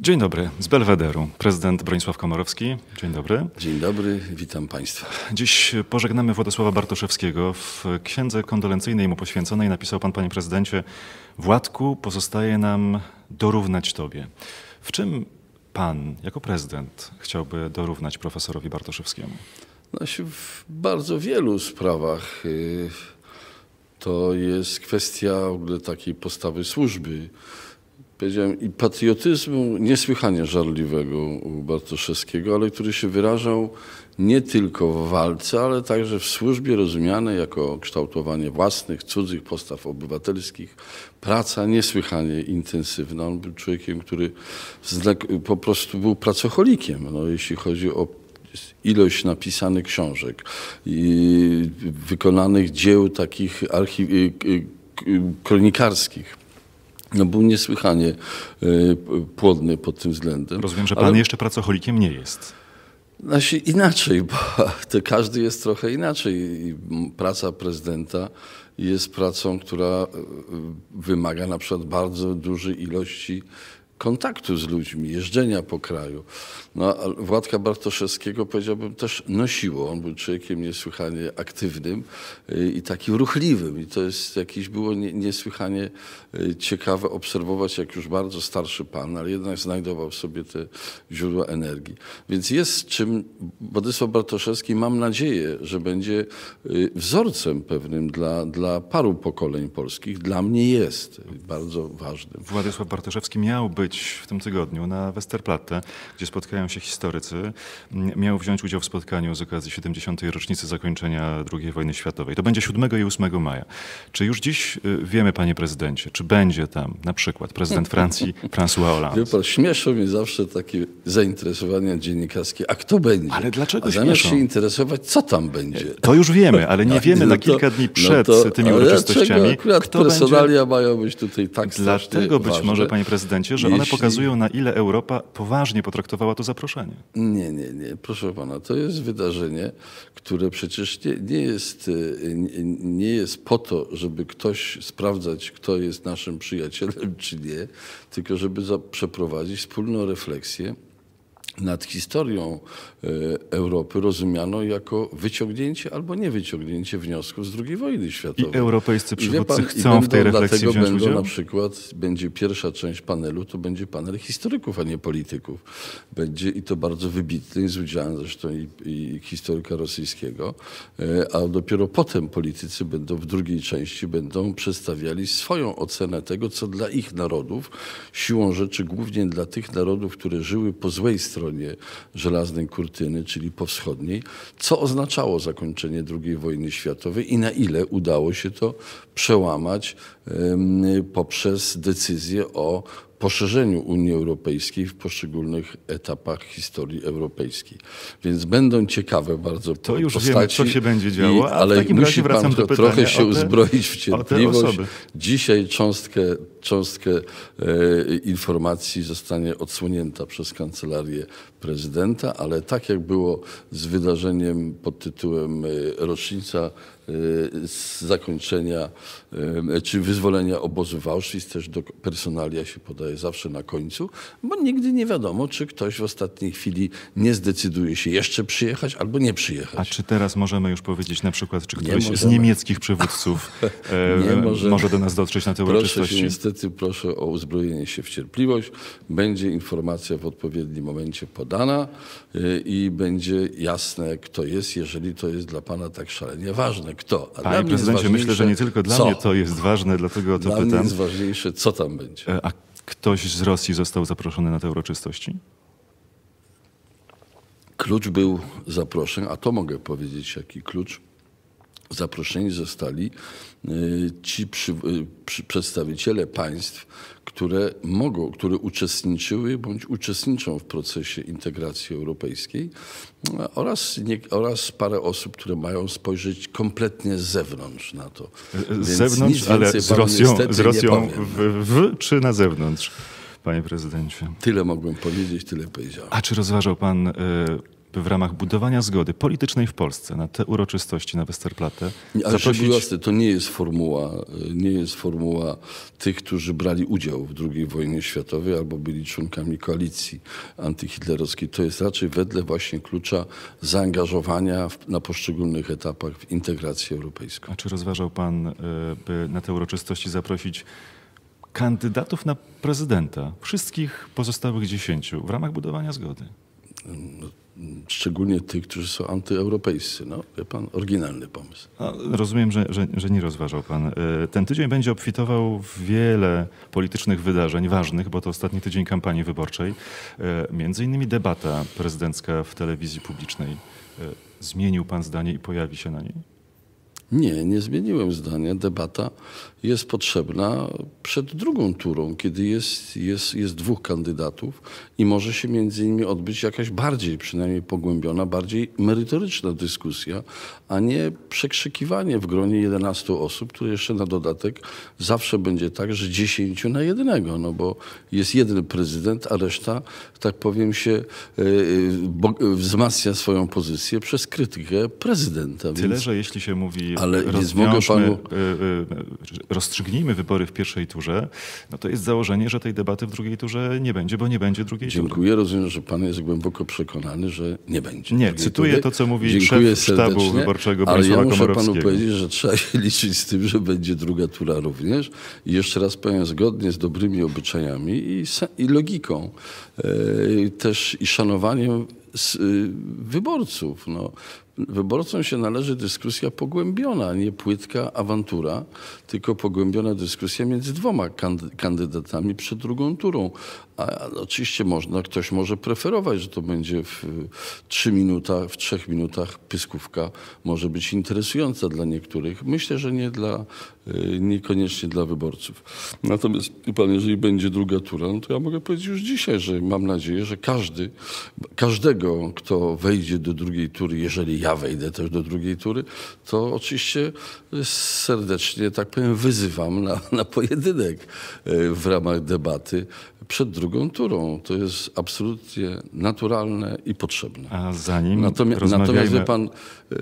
Dzień dobry, z Belwederu. Prezydent Bronisław Komorowski. Dzień dobry. Dzień dobry, witam Państwa. Dziś pożegnamy Władysława Bartoszewskiego. W księdze kondolencyjnej mu poświęconej napisał Pan, Panie Prezydencie, Władku, pozostaje nam dorównać Tobie. W czym Pan, jako prezydent, chciałby dorównać profesorowi Bartoszewskiemu? No w bardzo wielu sprawach. Y, to jest kwestia w ogóle takiej postawy służby powiedziałem, i patriotyzmu niesłychanie żarliwego u Bartoszewskiego, ale który się wyrażał nie tylko w walce, ale także w służbie rozumianej jako kształtowanie własnych, cudzych postaw obywatelskich. Praca niesłychanie intensywna. On był człowiekiem, który po prostu był pracocholikiem, no, jeśli chodzi o ilość napisanych książek i wykonanych dzieł takich kronikarskich no był niesłychanie y, płodny pod tym względem. Rozumiem, że pan Ale... jeszcze pracocholikiem nie jest. Znaczy inaczej, bo to każdy jest trochę inaczej. Praca prezydenta jest pracą, która y, y, wymaga na przykład bardzo dużej ilości kontaktu z ludźmi, jeżdżenia po kraju. No, Władka Bartoszewskiego powiedziałbym też nosiło. On był człowiekiem niesłychanie aktywnym y, i takim ruchliwym. I to jest jakieś było niesłychanie y, ciekawe obserwować, jak już bardzo starszy pan, ale jednak znajdował w sobie te źródła energii. Więc jest czym Władysław Bartoszewski, mam nadzieję, że będzie y, wzorcem pewnym dla, dla paru pokoleń polskich. Dla mnie jest bardzo ważnym. Władysław Bartoszewski miał być w tym tygodniu na Westerplatte, gdzie spotkają się historycy, miał wziąć udział w spotkaniu z okazji 70. rocznicy zakończenia II wojny światowej. To będzie 7 i 8 maja. Czy już dziś y, wiemy, panie prezydencie, czy będzie tam na przykład prezydent Francji François Hollande? Wie pan, śmieszą mi zawsze takie zainteresowania dziennikarskie. A kto będzie? Ale dlaczego A zamiast śmieszą? się interesować, co tam będzie? To już wiemy, ale nie no, wiemy no na kilka dni no przed no to, tymi uroczystościami. Akurat kto personalia będzie? mają być tutaj tak Dlatego być ważne. może, panie prezydencie, że Jeśli... one pokazują, na ile Europa poważnie potraktowała to zaproszenie zaproszenie. Nie, nie, nie. Proszę pana, to jest wydarzenie, które przecież nie, nie, jest, nie, nie jest po to, żeby ktoś sprawdzać, kto jest naszym przyjacielem czy nie, tylko żeby za, przeprowadzić wspólną refleksję nad historią e, Europy rozumiano jako wyciągnięcie albo niewyciągnięcie wniosków z II wojny światowej. I europejscy przywódcy pan, chcą będą, w tej refleksji dlatego wziąć będą udział? na przykład, będzie pierwsza część panelu, to będzie panel historyków, a nie polityków. Będzie i to bardzo wybitny, z udziałem zresztą i, i historyka rosyjskiego, e, a dopiero potem politycy będą w drugiej części będą przedstawiali swoją ocenę tego, co dla ich narodów, siłą rzeczy głównie dla tych narodów, które żyły po złej stronie stronie żelaznej kurtyny, czyli po wschodniej, co oznaczało zakończenie II wojny światowej i na ile udało się to przełamać poprzez decyzję o poszerzeniu Unii Europejskiej w poszczególnych etapach historii europejskiej. Więc będą ciekawe bardzo to postaci. To już wiemy, co się będzie działo, i, ale musi pan to, trochę się te, uzbroić w cierpliwość. Dzisiaj cząstkę, cząstkę e, informacji zostanie odsłonięta przez Kancelarię Prezydenta, ale tak jak było z wydarzeniem pod tytułem e, rocznica Y, z zakończenia y, czy wyzwolenia obozu w Auschwitz, też do personalia się podaje zawsze na końcu, bo nigdy nie wiadomo, czy ktoś w ostatniej chwili nie zdecyduje się jeszcze przyjechać albo nie przyjechać. A czy teraz możemy już powiedzieć na przykład, czy ktoś z niemieckich przywódców e, może do nas dotrzeć na te proszę Się, niestety proszę o uzbrojenie się w cierpliwość. Będzie informacja w odpowiednim momencie podana y, i będzie jasne, kto jest, jeżeli to jest dla Pana tak szalenie ważne kto. A Panie prezydencie, myślę, że nie tylko dla co? mnie to jest ważne, dlatego o to dla pytam. Mnie jest ważniejsze, co tam będzie. E, a ktoś z Rosji został zaproszony na te uroczystości? Klucz był zaproszeń, a to mogę powiedzieć, jaki klucz zaproszeni zostali e, ci przy, e, przy przedstawiciele państw, które mogą, które uczestniczyły bądź uczestniczą w procesie integracji europejskiej no, oraz, nie, oraz parę osób, które mają spojrzeć kompletnie z zewnątrz na to. z zewnątrz, ale z Rosją, z Rosją w, w czy na zewnątrz? panie prezydencie. Tyle mogłem powiedzieć, tyle powiedziałem. A czy rozważał pan y, w ramach budowania zgody politycznej w Polsce na te uroczystości na Westerplatte. Ale zaprosić... jasne, to nie jest formuła, e, nie jest formuła tych, którzy brali udział w II wojnie światowej albo byli członkami koalicji antyhitlerowskiej. To jest raczej wedle właśnie klucza zaangażowania w, na poszczególnych etapach w integrację europejską. A czy rozważał pan, e, by na te uroczystości zaprosić kandydatów na prezydenta, wszystkich pozostałych dziesięciu, w ramach budowania zgody? Mm, no, szczególnie tych, którzy są antyeuropejscy. No, wie pan, oryginalny pomysł. rozumiem, że, że, że, nie rozważał pan. E, ten tydzień będzie obfitował w wiele politycznych wydarzeń ważnych, bo to ostatni tydzień kampanii wyborczej. E, między innymi debata prezydencka w telewizji publicznej. E, zmienił pan zdanie i pojawi się na niej? Nie, nie zmieniłem zdania. Debata jest potrzebna przed drugą turą, kiedy jest, jest, jest dwóch kandydatów i może się między nimi odbyć jakaś bardziej, przynajmniej pogłębiona, bardziej merytoryczna dyskusja, a nie przekrzykiwanie w gronie 11 osób, które jeszcze na dodatek zawsze będzie tak, że 10 na jednego, no bo jest jeden prezydent, a reszta, tak powiem się, e, e, e, wzmacnia swoją pozycję przez krytykę prezydenta. Więc... Tyle, że jeśli się mówi ale więc panu... Y, y, rozstrzygnijmy wybory w pierwszej turze, no to jest założenie, że tej debaty w drugiej turze nie będzie, bo nie będzie drugiej Dziękuję. tury. Dziękuję, rozumiem, że pan jest głęboko przekonany, że nie będzie. Nie, cytuję to, co mówi Dziękuję szef sztabu wyborczego ale ja muszę panu powiedzieć, że trzeba się liczyć z tym, że będzie druga tura również. I jeszcze raz powiem, zgodnie z dobrymi obyczajami i, i logiką, e, też i szanowaniem z, y, wyborców. No, Wyborcom się należy dyskusja pogłębiona, nie płytka awantura, tylko pogłębiona dyskusja między dwoma kandydatami przed drugą turą. A oczywiście można, no, ktoś może preferować, że to będzie w trzy minuta, w trzech minutach pyskówka może być interesująca dla niektórych. Myślę, że nie dla, y, niekoniecznie dla wyborców. Natomiast pan, jeżeli będzie druga tura, no to ja mogę powiedzieć już dzisiaj, że mam nadzieję, że każdy, każdego, kto wejdzie do drugiej tury, jeżeli ja ja wejdę też do drugiej tury, to oczywiście serdecznie, tak powiem, wyzywam na, na pojedynek e, w ramach debaty przed drugą turą. To jest absolutnie naturalne i potrzebne. A zanim Natomiast, rozmawiajmy... natomiast pan, e,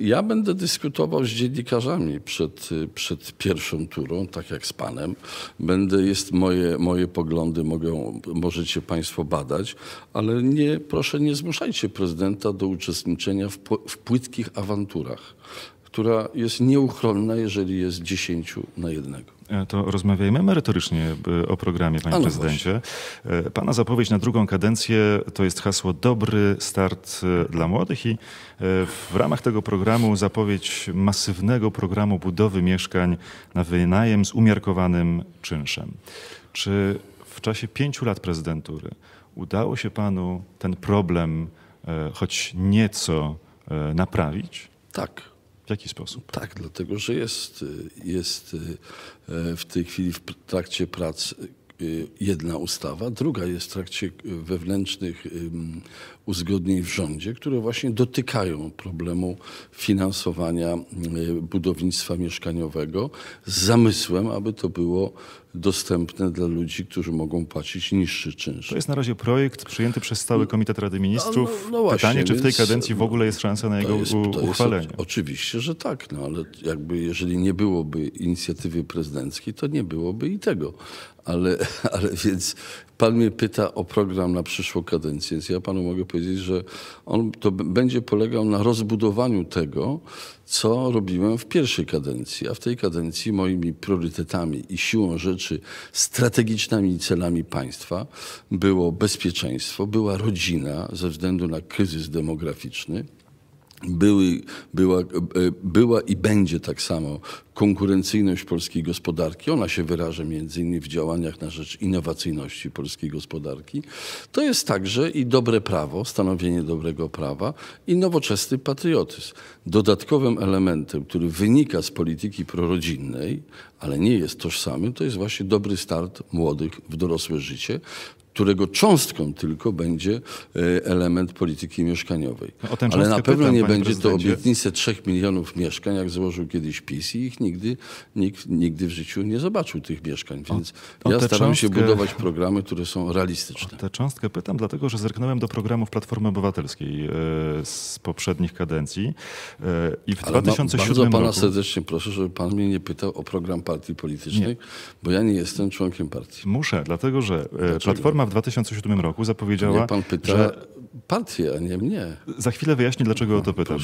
ja będę dyskutował z dziennikarzami przed, e, przed pierwszą turą, tak jak z panem. Będę, jest moje, moje poglądy mogą, możecie państwo badać, ale nie, proszę nie zmuszajcie prezydenta do uczestniczenia w, w płytkich awanturach, która jest nieuchronna, jeżeli jest 10 na jednego e, to rozmawiajmy merytorycznie e, o programie, panie Ale no prezydencie. Właśnie. E, pana zapowiedź na drugą kadencję to jest hasło Dobry start dla młodych i w ramach tego programu zapowiedź masywnego programu budowy mieszkań na wynajem z umiarkowanym czynszem. Czy w czasie pięciu lat prezydentury udało się panu ten problem choć nieco E, naprawić? Tak. W jaki sposób? Tak, dlatego że jest, e, jest e, w tej chwili w trakcie prac jedna ustawa, druga jest w trakcie wewnętrznych uzgodnień w rządzie, które właśnie dotykają problemu finansowania budownictwa mieszkaniowego z zamysłem, aby to było dostępne dla ludzi, którzy mogą płacić niższy czynsz. To jest na razie projekt przyjęty przez stały Komitet Rady Ministrów. No, no, no właśnie, Pytanie, czy w tej kadencji w ogóle jest szansa na jego jest, uchwalenie? oczywiście, że tak, no ale jakby jeżeli nie byłoby inicjatywy prezydenckiej, to nie byłoby i tego. Ale, ale więc pan mnie pyta o program na przyszłą kadencję, więc ja panu mogę powiedzieć, że on to będzie polegał na rozbudowaniu tego, co robiłem w pierwszej kadencji, a w tej kadencji moimi priorytetami i siłą rzeczy strategicznymi celami państwa było bezpieczeństwo, była rodzina ze względu na kryzys demograficzny, były, była, e, była i będzie tak samo konkurencyjność polskiej gospodarki, ona się wyraża między innymi w działaniach na rzecz innowacyjności polskiej gospodarki, to jest także i dobre prawo, stanowienie dobrego prawa i nowoczesny patriotyzm. Dodatkowym elementem, który wynika z polityki prorodzinnej, ale nie jest tożsamym, to jest właśnie dobry start młodych w dorosłe życie, którego cząstką tylko będzie e, element polityki mieszkaniowej. Ale na pewno pytam, nie będzie to obietnice 3 milionów mieszkań, jak złożył kiedyś PiS i ich nigdy, nikt nigdy w życiu nie zobaczył tych mieszkań. Więc o, o ja staram cząstkę, się budować programy, które są realistyczne. Tę cząstkę pytam, dlatego że zerknąłem do programów Platformy Obywatelskiej e, z poprzednich kadencji e, i w Ale 2007 bardzo roku... pana serdecznie proszę, żeby pan mnie nie pytał o program partii politycznych, nie. bo ja nie jestem członkiem partii. Muszę, dlatego że Dlaczego? Platforma w 2007 roku zapowiedziała, pyta, że partię, a nie mnie. Za chwilę wyjaśnię, dlaczego Aha, o to no, pytam.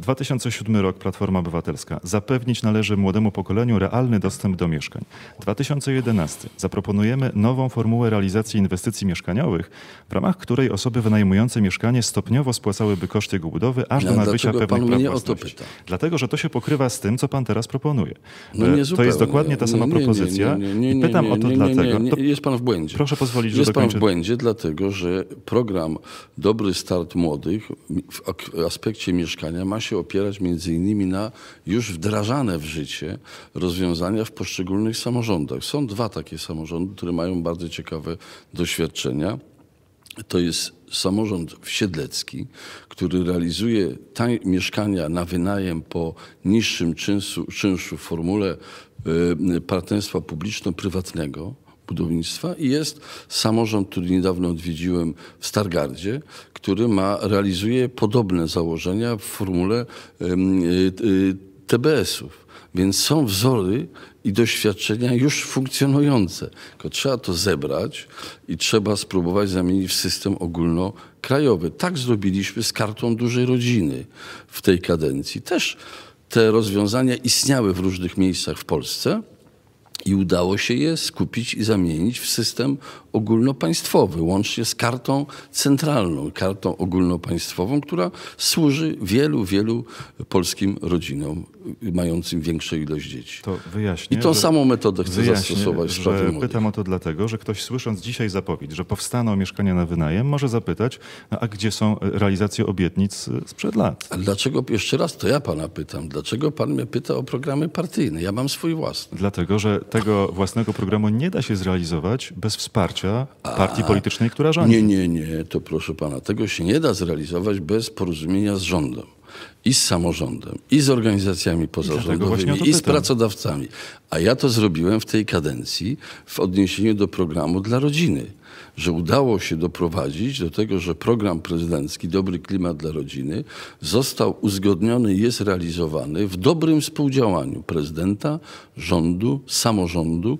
2007 e, rok, Platforma Obywatelska. Zapewnić należy młodemu pokoleniu realny dostęp do mieszkań. 2011. Zaproponujemy nową formułę realizacji inwestycji mieszkaniowych, w ramach której osoby wynajmujące mieszkanie stopniowo spłacałyby koszty jego budowy, aż no, do nabycia pewnych pan praw mnie o to pyta? Dlatego, że to się pokrywa z tym, co pan teraz proponuje. No, nie, to jest dokładnie ta sama nie, nie, propozycja i pytam o to dlatego... jest pan w błędzie. Proszę pozwolić, że Jest pan w błędzie, dlatego że program dobry start młodych w aspekcie mieszkania ma się opierać między innymi na już wdrażane w życie rozwiązania w poszczególnych samorządach. Są dwa takie samorządy, które mają bardzo ciekawe doświadczenia. To jest samorząd wsiedlecki, który realizuje mieszkania na wynajem po niższym czynszu, czynszu w formule y, partnerstwa publiczno-prywatnego budownictwa i jest samorząd, który niedawno odwiedziłem w Stargardzie, który ma, realizuje podobne założenia w formule y, y, TBS-ów. Więc są wzory i doświadczenia już funkcjonujące. Tylko trzeba to zebrać i trzeba spróbować zamienić w system ogólnokrajowy. Tak zrobiliśmy z kartą dużej rodziny w tej kadencji. Też te rozwiązania istniały w różnych miejscach w Polsce i udało się je skupić i zamienić w system ogólnopaństwowy, łącznie z kartą centralną, kartą ogólnopaństwową, która służy wielu, wielu polskim rodzinom mającym większą ilość dzieci. To wyjaśnię, I tą samą metodę chcę wyjaśnię, zastosować w sprawie młodych. Pytam o to dlatego, że ktoś słysząc dzisiaj zapowiedź, że powstaną mieszkania na wynajem, może zapytać, no a gdzie są e, realizacje obietnic e, sprzed lat? A dlaczego, jeszcze raz to ja pana pytam, dlaczego pan mnie pyta o programy partyjne? Ja mam swój własny. Dlatego, że tego własnego programu nie da się zrealizować bez wsparcia partii politycznej, która rządzi. Nie, nie, nie, to proszę pana, tego się nie da zrealizować bez porozumienia z rządem i z samorządem, i z organizacjami pozarządowymi, i, i z pracodawcami. A ja to zrobiłem w tej kadencji w odniesieniu do programu dla rodziny że udało się doprowadzić do tego, że program prezydencki Dobry Klimat dla Rodziny został uzgodniony i jest realizowany w dobrym współdziałaniu prezydenta, rządu, samorządu,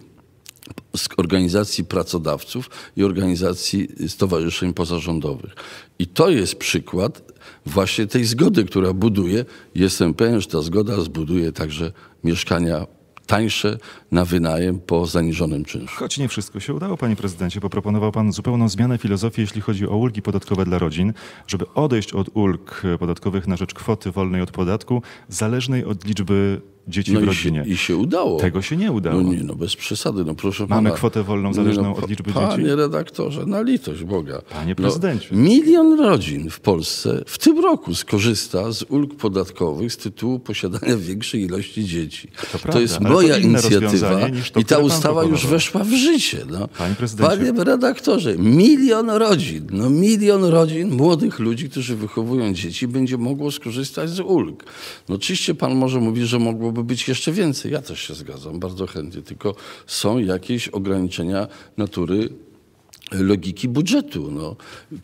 z organizacji pracodawców i organizacji stowarzyszeń pozarządowych. I to jest przykład właśnie tej zgody, która buduje. Jestem pewien, że ta zgoda zbuduje także mieszkania tańsze na wynajem po zaniżonym czynszu. Choć nie wszystko się udało, panie prezydencie, bo proponował pan zupełną zmianę filozofii, jeśli chodzi o ulgi podatkowe dla rodzin, żeby odejść od ulg podatkowych na rzecz kwoty wolnej od podatku, zależnej od liczby dzieci no w rodzinie. I się, I się udało. Tego się nie udało. No nie, no bez przesady, no proszę Mamy pana, kwotę wolną zależną no, od liczby panie dzieci? Panie redaktorze, na litość Boga. Panie no, prezydencie. No, milion rodzin w Polsce w tym roku skorzysta z ulg podatkowych z tytułu posiadania większej ilości dzieci. To, prawda, to jest moja to inicjatywa to, i ta ustawa już weszła w życie. No. Panie prezydencie. Panie redaktorze, milion rodzin, no milion rodzin młodych ludzi, którzy wychowują dzieci, będzie mogło skorzystać z ulg. No oczywiście pan może mówić, że mogłoby mogłoby być jeszcze więcej. Ja też się zgadzam, bardzo chętnie, tylko są jakieś ograniczenia natury logiki budżetu. No,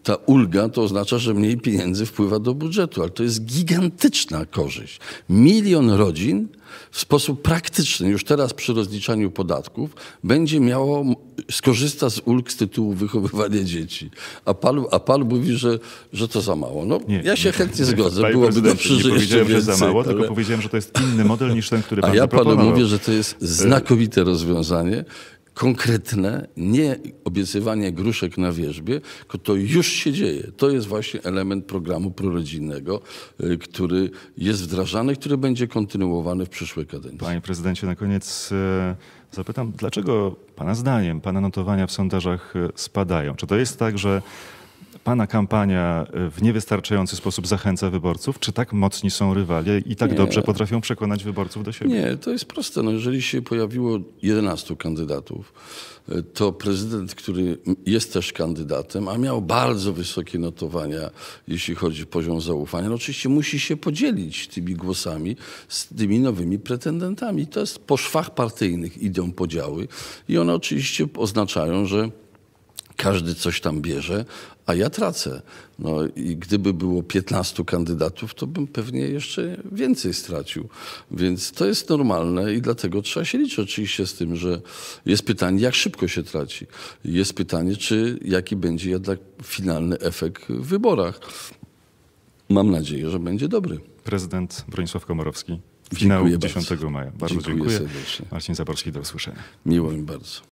ta ulga to oznacza, że mniej pieniędzy wpływa do budżetu, ale to jest gigantyczna korzyść. Milion rodzin w sposób praktyczny już teraz przy rozliczaniu podatków będzie miało, skorzysta z ulg z tytułu wychowywania dzieci. A pan, a pan mówi, że, że to za mało. No, nie, ja się nie, chętnie nie, zgodzę, byłoby na przyszłość. Nie powiedziałem, więcej, że za mało, ale... tylko powiedziałem, że to jest inny model niż ten, który pan A ja panu mówię, że to jest y- znakomite rozwiązanie konkretne, nie obiecywanie gruszek na wierzbie, tylko to już się dzieje. To jest właśnie element programu prorodzinnego, y, który jest wdrażany, który będzie kontynuowany w przyszłej kadencji. Panie prezydencie, na koniec y, zapytam, dlaczego pana zdaniem, pana notowania w sondażach y, spadają? Czy to jest tak, że pana kampania y, w niewystarczający sposób zachęca wyborców? Czy tak mocni są rywale i tak nie. dobrze potrafią przekonać wyborców do siebie? Nie, to jest proste. No, jeżeli się pojawiło 11 kandydatów, y, to prezydent, który jest też kandydatem, a miał bardzo wysokie notowania, jeśli chodzi o poziom zaufania, no oczywiście musi się podzielić tymi głosami z tymi nowymi pretendentami. To jest po szwach partyjnych idą podziały i one oczywiście oznaczają, że każdy coś tam bierze, a ja tracę. No i gdyby było 15 kandydatów, to bym pewnie jeszcze więcej stracił. Więc to jest normalne i dlatego trzeba się liczyć oczywiście z tym, że jest pytanie, jak szybko się traci. Jest pytanie, czy jaki będzie jednak finalny efekt w wyborach. Mam nadzieję, że będzie dobry. Prezydent Bronisław Komorowski. Finał dziękuję 10 bardzo. maja. Bardzo dziękuję. dziękuję. Marcin Zaborski, do usłyszenia. Miło mi bardzo.